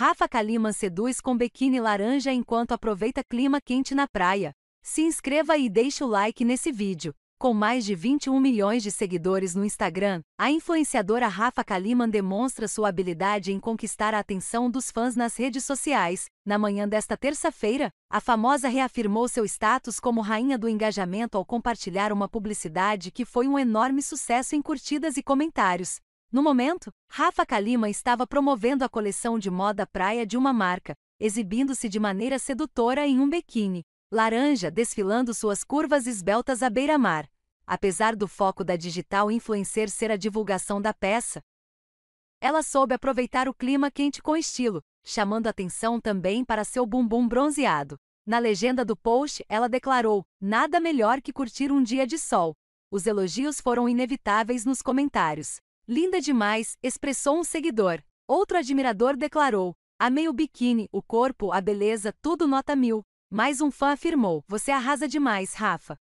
Rafa Kaliman seduz com biquíni laranja enquanto aproveita clima quente na praia. Se inscreva e deixe o like nesse vídeo. Com mais de 21 milhões de seguidores no Instagram, a influenciadora Rafa Kaliman demonstra sua habilidade em conquistar a atenção dos fãs nas redes sociais. Na manhã desta terça-feira, a famosa reafirmou seu status como rainha do engajamento ao compartilhar uma publicidade que foi um enorme sucesso em curtidas e comentários. No momento, Rafa Kalima estava promovendo a coleção de moda praia de uma marca, exibindo-se de maneira sedutora em um biquíni laranja desfilando suas curvas esbeltas à beira-mar. Apesar do foco da digital influencer ser a divulgação da peça, ela soube aproveitar o clima quente com estilo, chamando atenção também para seu bumbum bronzeado. Na legenda do post, ela declarou: Nada melhor que curtir um dia de sol. Os elogios foram inevitáveis nos comentários. Linda demais, expressou um seguidor. Outro admirador declarou: Amei o biquíni, o corpo, a beleza, tudo nota mil. Mais um fã afirmou: Você arrasa demais, Rafa.